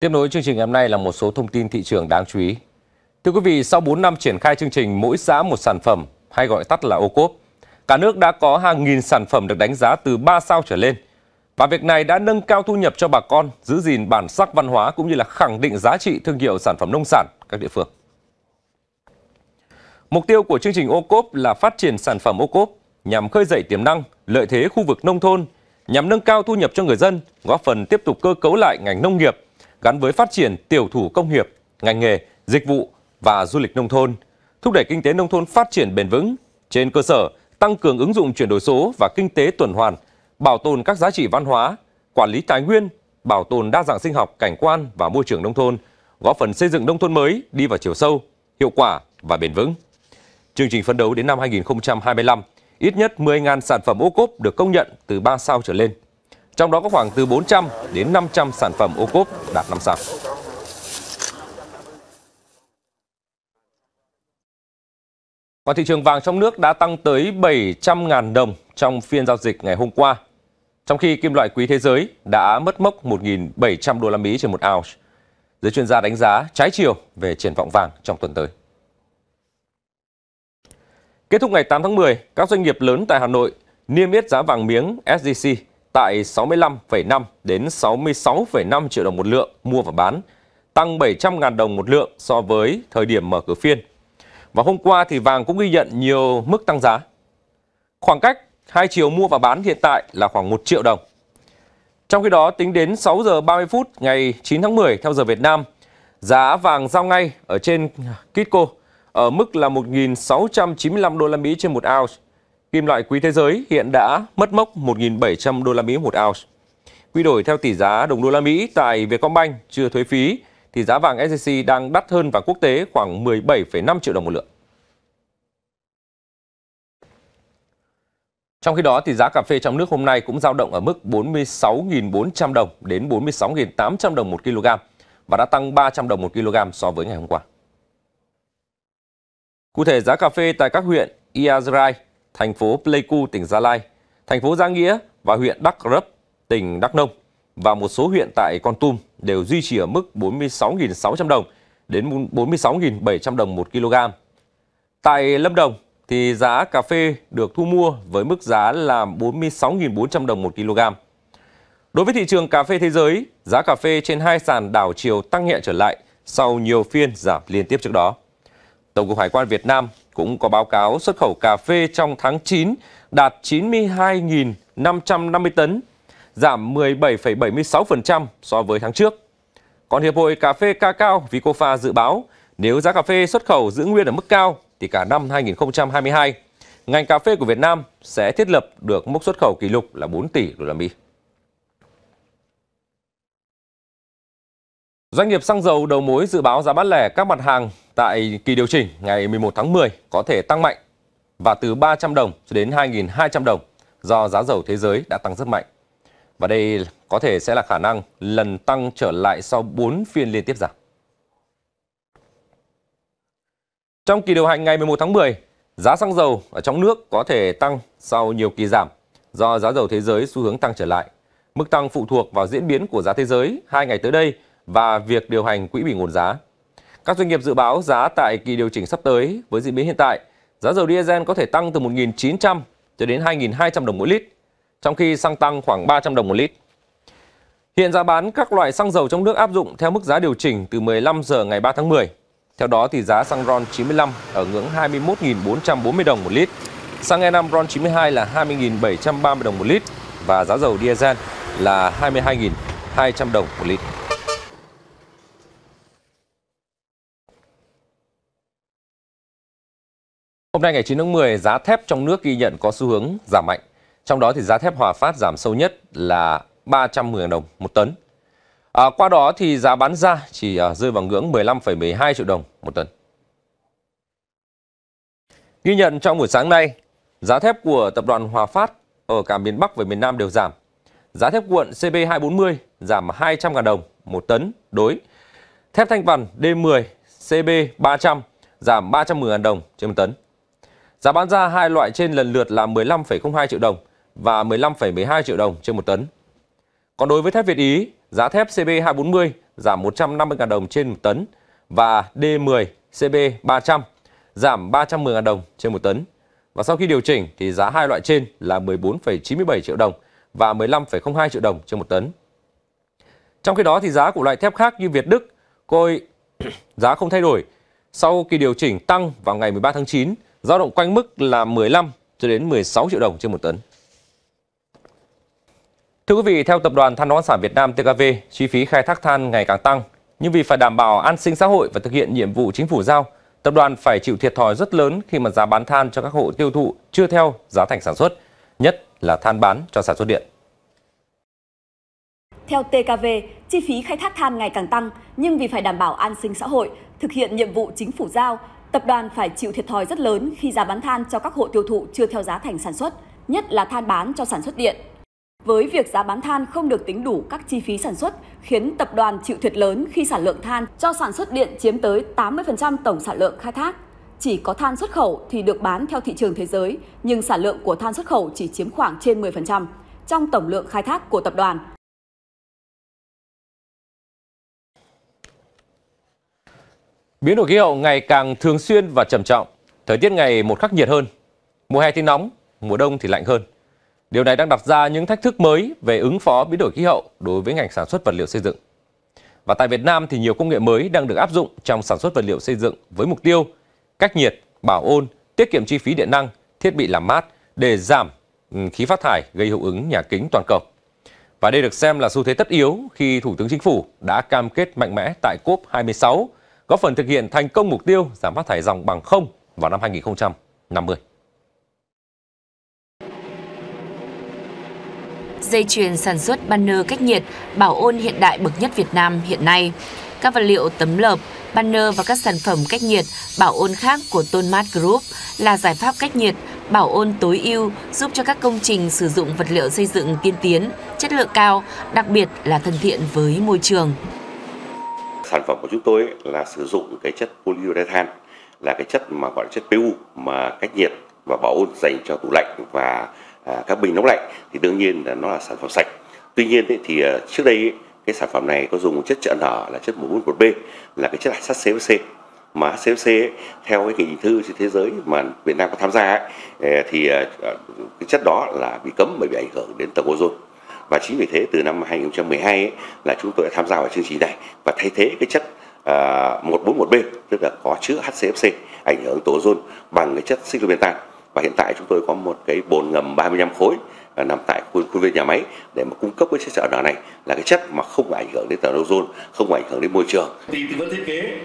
Tiếp nối chương trình hôm nay là một số thông tin thị trường đáng chú ý. Thưa quý vị, sau 4 năm triển khai chương trình mỗi xã một sản phẩm, hay gọi tắt là ô cốp, cả nước đã có hàng nghìn sản phẩm được đánh giá từ 3 sao trở lên. Và việc này đã nâng cao thu nhập cho bà con, giữ gìn bản sắc văn hóa cũng như là khẳng định giá trị thương hiệu sản phẩm nông sản các địa phương. Mục tiêu của chương trình ô cốp là phát triển sản phẩm ô cốp nhằm khơi dậy tiềm năng, lợi thế khu vực nông thôn, nhằm nâng cao thu nhập cho người dân, góp phần tiếp tục cơ cấu lại ngành nông nghiệp, gắn với phát triển tiểu thủ công nghiệp, ngành nghề, dịch vụ và du lịch nông thôn, thúc đẩy kinh tế nông thôn phát triển bền vững trên cơ sở tăng cường ứng dụng chuyển đổi số và kinh tế tuần hoàn, bảo tồn các giá trị văn hóa, quản lý tài nguyên, bảo tồn đa dạng sinh học, cảnh quan và môi trường nông thôn, góp phần xây dựng nông thôn mới đi vào chiều sâu, hiệu quả và bền vững. Chương trình phấn đấu đến năm 2025, ít nhất 10.000 sản phẩm ô cốp được công nhận từ 3 sao trở lên trong đó có khoảng từ 400 đến 500 sản phẩm ô cốp đạt 5 sao. Còn thị trường vàng trong nước đã tăng tới 700.000 đồng trong phiên giao dịch ngày hôm qua, trong khi kim loại quý thế giới đã mất mốc 1.700 đô la Mỹ trên một ounce. Giới chuyên gia đánh giá trái chiều về triển vọng vàng trong tuần tới. Kết thúc ngày 8 tháng 10, các doanh nghiệp lớn tại Hà Nội niêm yết giá vàng miếng SJC tại 65,5 đến 66,5 triệu đồng một lượng mua và bán, tăng 700.000 đồng một lượng so với thời điểm mở cửa phiên. Và hôm qua thì vàng cũng ghi nhận nhiều mức tăng giá. Khoảng cách hai chiều mua và bán hiện tại là khoảng 1 triệu đồng. Trong khi đó tính đến 6 giờ 30 phút ngày 9 tháng 10 theo giờ Việt Nam, giá vàng giao ngay ở trên Kitco ở mức là 1.695 đô la Mỹ trên một ounce Kim loại quý thế giới hiện đã mất mốc 1.700 đô la Mỹ một ounce. Quy đổi theo tỷ giá đồng đô la Mỹ tại Vietcombank chưa thuế phí thì giá vàng SJC đang đắt hơn vàng quốc tế khoảng 17,5 triệu đồng một lượng. Trong khi đó thì giá cà phê trong nước hôm nay cũng dao động ở mức 46.400 đồng đến 46.800 đồng một kg và đã tăng 300 đồng một kg so với ngày hôm qua. Cụ thể giá cà phê tại các huyện Iazrai, thành phố Pleiku, tỉnh Gia Lai, thành phố Giang Nghĩa và huyện Đắk Rấp, tỉnh Đắk Nông và một số huyện tại Con Tum đều duy trì ở mức 46.600 đồng đến 46.700 đồng 1 kg. Tại Lâm Đồng thì giá cà phê được thu mua với mức giá là 46.400 đồng 1 kg. Đối với thị trường cà phê thế giới, giá cà phê trên hai sàn đảo chiều tăng nhẹ trở lại sau nhiều phiên giảm liên tiếp trước đó. Tổng cục Hải quan Việt Nam cũng có báo cáo xuất khẩu cà phê trong tháng 9 đạt 92.550 tấn, giảm 17,76% so với tháng trước. Còn Hiệp hội Cà phê Ca Cao Vicofa dự báo nếu giá cà phê xuất khẩu giữ nguyên ở mức cao thì cả năm 2022, ngành cà phê của Việt Nam sẽ thiết lập được mức xuất khẩu kỷ lục là 4 tỷ đô la Mỹ. Doanh nghiệp xăng dầu đầu mối dự báo giá bán lẻ các mặt hàng tại kỳ điều chỉnh ngày 11 tháng 10 có thể tăng mạnh và từ 300 đồng cho đến 2.200 đồng do giá dầu thế giới đã tăng rất mạnh. Và đây có thể sẽ là khả năng lần tăng trở lại sau 4 phiên liên tiếp giảm. Trong kỳ điều hành ngày 11 tháng 10, giá xăng dầu ở trong nước có thể tăng sau nhiều kỳ giảm do giá dầu thế giới xu hướng tăng trở lại. Mức tăng phụ thuộc vào diễn biến của giá thế giới hai ngày tới đây – và việc điều hành quỹ bình ổn giá. Các doanh nghiệp dự báo giá tại kỳ điều chỉnh sắp tới với diễn biến hiện tại, giá dầu diesel có thể tăng từ 1.900 cho đến 2.200 đồng mỗi lít, trong khi xăng tăng khoảng 300 đồng một lít. Hiện giá bán các loại xăng dầu trong nước áp dụng theo mức giá điều chỉnh từ 15 giờ ngày 3 tháng 10. Theo đó thì giá xăng RON 95 ở ngưỡng 21.440 đồng một lít, xăng E5 RON 92 là 20.730 đồng một lít và giá dầu diesel là 22.200 đồng một lít. Hôm nay ngày 9 tháng 10, giá thép trong nước ghi nhận có xu hướng giảm mạnh. Trong đó thì giá thép Hòa Phát giảm sâu nhất là 310 đồng một tấn. À, qua đó thì giá bán ra chỉ à, rơi vào ngưỡng 15,12 triệu đồng một tấn. Ghi nhận trong buổi sáng nay, giá thép của tập đoàn Hòa Phát ở cả miền Bắc và miền Nam đều giảm. Giá thép cuộn CB240 giảm 200.000 đồng một tấn đối. Thép thanh vằn D10 CB300 giảm 310.000 đồng trên một tấn. Giá bán ra hai loại trên lần lượt là 15,02 triệu đồng và 15,12 triệu đồng trên một tấn. Còn đối với thép Việt Ý, giá thép CB240 giảm 150.000 đồng trên một tấn và D10 CB300 giảm 310.000 đồng trên một tấn. Và sau khi điều chỉnh thì giá hai loại trên là 14,97 triệu đồng và 15,02 triệu đồng trên một tấn. Trong khi đó thì giá của loại thép khác như Việt Đức, Côi giá không thay đổi sau kỳ điều chỉnh tăng vào ngày 13 tháng 9 giao động quanh mức là 15 cho đến 16 triệu đồng trên một tấn. Thưa quý vị, theo Tập đoàn Than khoáng sản Việt Nam TKV, chi phí khai thác than ngày càng tăng, nhưng vì phải đảm bảo an sinh xã hội và thực hiện nhiệm vụ chính phủ giao, tập đoàn phải chịu thiệt thòi rất lớn khi mà giá bán than cho các hộ tiêu thụ chưa theo giá thành sản xuất, nhất là than bán cho sản xuất điện. Theo TKV, chi phí khai thác than ngày càng tăng, nhưng vì phải đảm bảo an sinh xã hội, thực hiện nhiệm vụ chính phủ giao, Tập đoàn phải chịu thiệt thòi rất lớn khi giá bán than cho các hộ tiêu thụ chưa theo giá thành sản xuất, nhất là than bán cho sản xuất điện. Với việc giá bán than không được tính đủ các chi phí sản xuất, khiến tập đoàn chịu thiệt lớn khi sản lượng than cho sản xuất điện chiếm tới 80% tổng sản lượng khai thác. Chỉ có than xuất khẩu thì được bán theo thị trường thế giới, nhưng sản lượng của than xuất khẩu chỉ chiếm khoảng trên 10% trong tổng lượng khai thác của tập đoàn. Biến đổi khí hậu ngày càng thường xuyên và trầm trọng, thời tiết ngày một khắc nhiệt hơn. Mùa hè thì nóng, mùa đông thì lạnh hơn. Điều này đang đặt ra những thách thức mới về ứng phó biến đổi khí hậu đối với ngành sản xuất vật liệu xây dựng. Và tại Việt Nam thì nhiều công nghệ mới đang được áp dụng trong sản xuất vật liệu xây dựng với mục tiêu cách nhiệt, bảo ôn, tiết kiệm chi phí điện năng, thiết bị làm mát để giảm ừ, khí phát thải gây hiệu ứng nhà kính toàn cầu. Và đây được xem là xu thế tất yếu khi Thủ tướng Chính phủ đã cam kết mạnh mẽ tại COP26 góp phần thực hiện thành công mục tiêu giảm phát thải dòng bằng không vào năm 2050. Dây chuyền sản xuất banner cách nhiệt, bảo ôn hiện đại bậc nhất Việt Nam hiện nay. Các vật liệu tấm lợp, banner và các sản phẩm cách nhiệt, bảo ôn khác của Tonmat Group là giải pháp cách nhiệt, bảo ôn tối ưu giúp cho các công trình sử dụng vật liệu xây dựng tiên tiến, chất lượng cao, đặc biệt là thân thiện với môi trường sản phẩm của chúng tôi là sử dụng cái chất polyurethane là cái chất mà gọi là chất PU mà cách nhiệt và bảo ôn dành cho tủ lạnh và à, các bình nóng lạnh thì đương nhiên là nó là sản phẩm sạch. Tuy nhiên thì à, trước đây cái sản phẩm này có dùng một chất trợ nở là chất 141B là cái chất sắt CFC mà HCFC ấy, theo cái nghị thư trên thế giới mà Việt Nam có tham gia ấy, à, thì cái chất đó là bị cấm bởi vì ảnh hưởng đến tầng ozone và chính vì thế từ năm 2012 ấy, là chúng tôi đã tham gia vào chương trình này và thay thế cái chất uh, à, 141B tức là có chứa HCFC ảnh hưởng tổ ozone bằng cái chất xylobentan và hiện tại chúng tôi có một cái bồn ngầm 35 khối uh, nằm tại khuôn khuôn viên nhà máy để mà cung cấp cái chất trợ nở này là cái chất mà không ảnh hưởng đến tầng ozone, không ảnh hưởng đến môi trường. Thì tư vấn thiết kế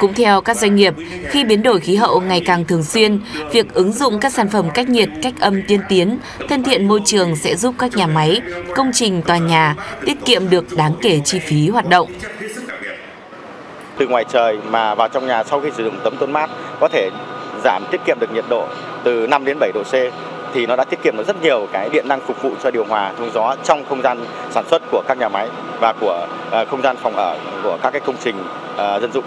cũng theo các doanh nghiệp, khi biến đổi khí hậu ngày càng thường xuyên, việc ứng dụng các sản phẩm cách nhiệt, cách âm tiên tiến, thân thiện môi trường sẽ giúp các nhà máy, công trình, tòa nhà tiết kiệm được đáng kể chi phí hoạt động từ ngoài trời mà vào trong nhà sau khi sử dụng tấm tôn mát có thể giảm tiết kiệm được nhiệt độ từ 5 đến 7 độ C thì nó đã tiết kiệm được rất nhiều cái điện năng phục vụ cho điều hòa thông gió trong không gian sản xuất của các nhà máy và của ờ, không gian phòng ở của các cái công trình ờ, dân dụng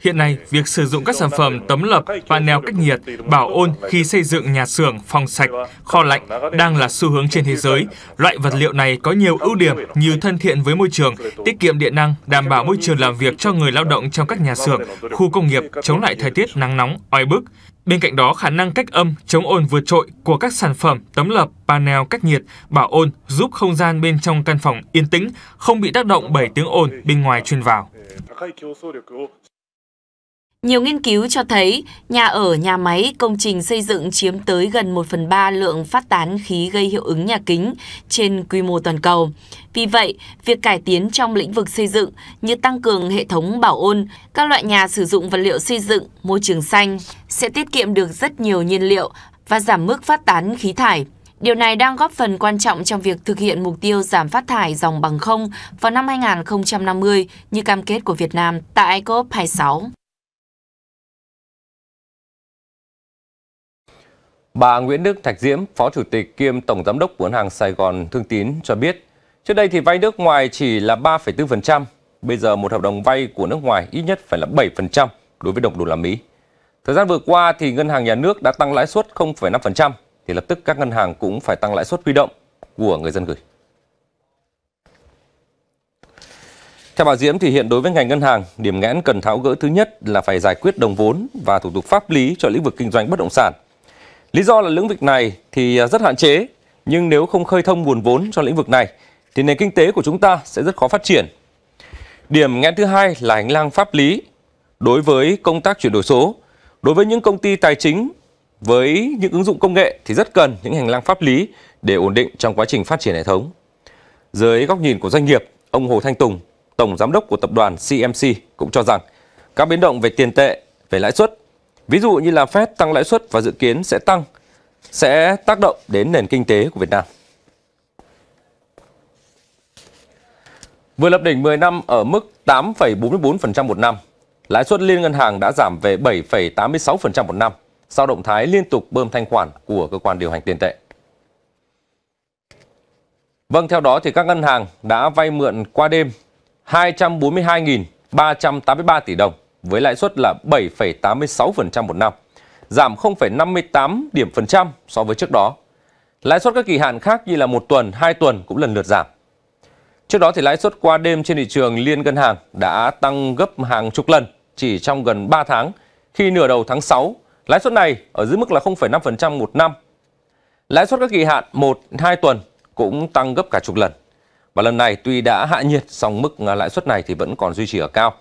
Hiện nay, việc sử dụng các sản phẩm tấm lập, panel cách nhiệt, bảo ôn khi xây dựng nhà xưởng, phòng sạch, kho lạnh đang là xu hướng trên thế giới. Loại vật liệu này có nhiều ưu điểm như thân thiện với môi trường, tiết kiệm điện năng, đảm bảo môi trường làm việc cho người lao động trong các nhà xưởng, khu công nghiệp, chống lại thời tiết nắng nóng, oi bức. Bên cạnh đó, khả năng cách âm, chống ồn vượt trội của các sản phẩm tấm lập, panel cách nhiệt, bảo ôn giúp không gian bên trong căn phòng yên tĩnh, không bị tác động bởi tiếng ồn bên ngoài truyền vào. Nhiều nghiên cứu cho thấy nhà ở, nhà máy, công trình xây dựng chiếm tới gần 1 phần 3 lượng phát tán khí gây hiệu ứng nhà kính trên quy mô toàn cầu. Vì vậy, việc cải tiến trong lĩnh vực xây dựng như tăng cường hệ thống bảo ôn, các loại nhà sử dụng vật liệu xây dựng, môi trường xanh sẽ tiết kiệm được rất nhiều nhiên liệu và giảm mức phát tán khí thải. Điều này đang góp phần quan trọng trong việc thực hiện mục tiêu giảm phát thải dòng bằng không vào năm 2050 như cam kết của Việt Nam tại COP26. Bà Nguyễn Đức Thạch Diễm, Phó Chủ tịch kiêm Tổng Giám đốc Bốn hàng Sài Gòn Thương Tín cho biết, trước đây thì vay nước ngoài chỉ là 3,4%, bây giờ một hợp đồng vay của nước ngoài ít nhất phải là 7% đối với đồng đô la Mỹ. Thời gian vừa qua thì ngân hàng nhà nước đã tăng lãi suất 0,5%, thì lập tức các ngân hàng cũng phải tăng lãi suất huy động của người dân gửi. Theo bà Diễm thì hiện đối với ngành ngân hàng, điểm nghẽn cần tháo gỡ thứ nhất là phải giải quyết đồng vốn và thủ tục pháp lý cho lĩnh vực kinh doanh bất động sản. Lý do là lĩnh vực này thì rất hạn chế, nhưng nếu không khơi thông nguồn vốn cho lĩnh vực này thì nền kinh tế của chúng ta sẽ rất khó phát triển. Điểm nghẽn thứ hai là hành lang pháp lý đối với công tác chuyển đổi số. Đối với những công ty tài chính với những ứng dụng công nghệ thì rất cần những hành lang pháp lý để ổn định trong quá trình phát triển hệ thống. Dưới góc nhìn của doanh nghiệp, ông Hồ Thanh Tùng, Tổng Giám đốc của tập đoàn CMC cũng cho rằng các biến động về tiền tệ, về lãi suất, ví dụ như là Fed tăng lãi suất và dự kiến sẽ tăng, sẽ tác động đến nền kinh tế của Việt Nam. Vừa lập đỉnh 10 năm ở mức 8,44% một năm, lãi suất liên ngân hàng đã giảm về 7,86% một năm sau động thái liên tục bơm thanh khoản của cơ quan điều hành tiền tệ. Vâng, theo đó thì các ngân hàng đã vay mượn qua đêm 242.383 tỷ đồng với lãi suất là 7,86% một năm, giảm 0,58 điểm phần trăm so với trước đó. Lãi suất các kỳ hạn khác như là một tuần, hai tuần cũng lần lượt giảm. Trước đó thì lãi suất qua đêm trên thị trường liên ngân hàng đã tăng gấp hàng chục lần chỉ trong gần 3 tháng khi nửa đầu tháng 6 Lãi suất này ở dưới mức là 0,5% một năm. Lãi suất các kỳ hạn 1, 2 tuần cũng tăng gấp cả chục lần. Và lần này tuy đã hạ nhiệt song mức à, lãi suất này thì vẫn còn duy trì ở cao.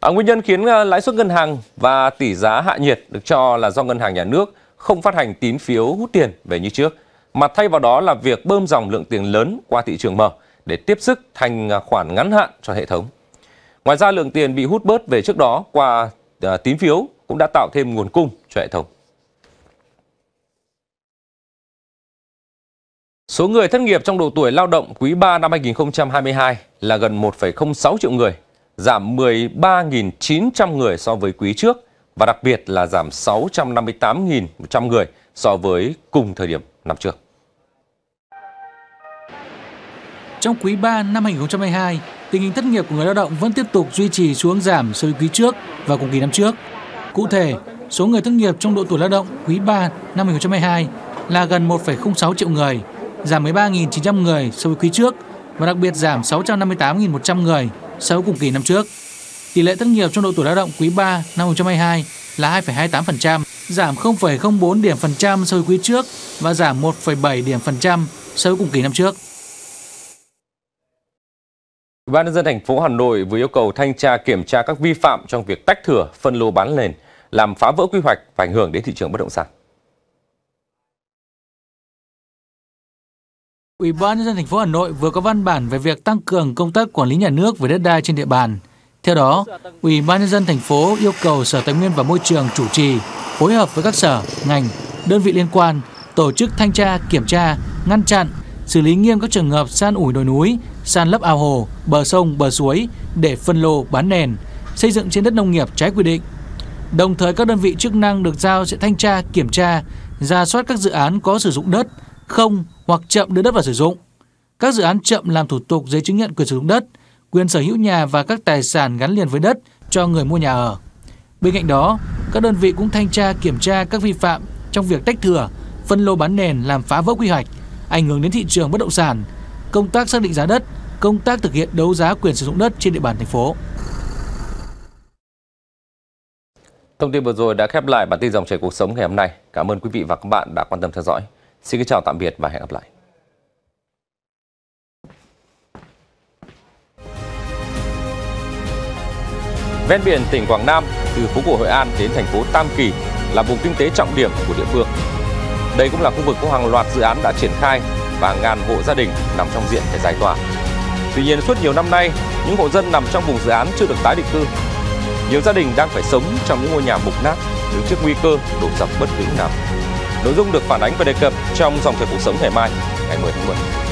À, nguyên nhân khiến à, lãi suất ngân hàng và tỷ giá hạ nhiệt được cho là do ngân hàng nhà nước không phát hành tín phiếu hút tiền về như trước, mà thay vào đó là việc bơm dòng lượng tiền lớn qua thị trường mở để tiếp sức thành à, khoản ngắn hạn cho hệ thống. Ngoài ra lượng tiền bị hút bớt về trước đó qua tín phiếu cũng đã tạo thêm nguồn cung cho hệ thống. Số người thất nghiệp trong độ tuổi lao động quý 3 năm 2022 là gần 1,06 triệu người, giảm 13.900 người so với quý trước và đặc biệt là giảm 658.100 người so với cùng thời điểm năm trước. Trong quý 3 năm 2022, tình hình thất nghiệp của người lao động vẫn tiếp tục duy trì xuống giảm so với quý trước và cùng kỳ năm trước. Cụ thể, số người thất nghiệp trong độ tuổi lao động quý 3 năm 2022 là gần 1,06 triệu người, giảm 13.900 người so với quý trước và đặc biệt giảm 658.100 người so với cùng kỳ năm trước. Tỷ lệ thất nghiệp trong độ tuổi lao động quý 3 năm 2022 là 2,28%, giảm 0,04 điểm phần trăm so với quý trước và giảm 1,7 điểm phần trăm so với cùng kỳ năm trước ban nhân dân thành phố Hà Nội vừa yêu cầu thanh tra kiểm tra các vi phạm trong việc tách thửa phân lô bán nền, làm phá vỡ quy hoạch và ảnh hưởng đến thị trường bất động sản. Ủy ban nhân dân thành phố Hà Nội vừa có văn bản về việc tăng cường công tác quản lý nhà nước về đất đai trên địa bàn. Theo đó, Ủy ban nhân dân thành phố yêu cầu Sở Tài nguyên và Môi trường chủ trì, phối hợp với các sở, ngành, đơn vị liên quan tổ chức thanh tra, kiểm tra, ngăn chặn xử lý nghiêm các trường hợp san ủi đồi núi, san lấp ao hồ, bờ sông, bờ suối để phân lô bán nền, xây dựng trên đất nông nghiệp trái quy định. Đồng thời các đơn vị chức năng được giao sẽ thanh tra, kiểm tra, ra soát các dự án có sử dụng đất không hoặc chậm đưa đất vào sử dụng. Các dự án chậm làm thủ tục giấy chứng nhận quyền sử dụng đất, quyền sở hữu nhà và các tài sản gắn liền với đất cho người mua nhà ở. Bên cạnh đó, các đơn vị cũng thanh tra kiểm tra các vi phạm trong việc tách thửa, phân lô bán nền làm phá vỡ quy hoạch, ảnh hưởng đến thị trường bất động sản, công tác xác định giá đất, công tác thực hiện đấu giá quyền sử dụng đất trên địa bàn thành phố. Thông tin vừa rồi đã khép lại bản tin dòng chảy cuộc sống ngày hôm nay. Cảm ơn quý vị và các bạn đã quan tâm theo dõi. Xin kính chào tạm biệt và hẹn gặp lại. Ven biển tỉnh Quảng Nam từ phố cổ Hội An đến thành phố Tam Kỳ là vùng kinh tế trọng điểm của địa phương. Đây cũng là khu vực có hàng loạt dự án đã triển khai và ngàn hộ gia đình nằm trong diện phải giải tỏa. Tuy nhiên suốt nhiều năm nay, những hộ dân nằm trong vùng dự án chưa được tái định cư. Nhiều gia đình đang phải sống trong những ngôi nhà mục nát, đứng trước nguy cơ đổ sập bất cứ lúc nào. Nội dung được phản ánh và đề cập trong dòng thời cuộc sống ngày mai, ngày 10 tháng 10.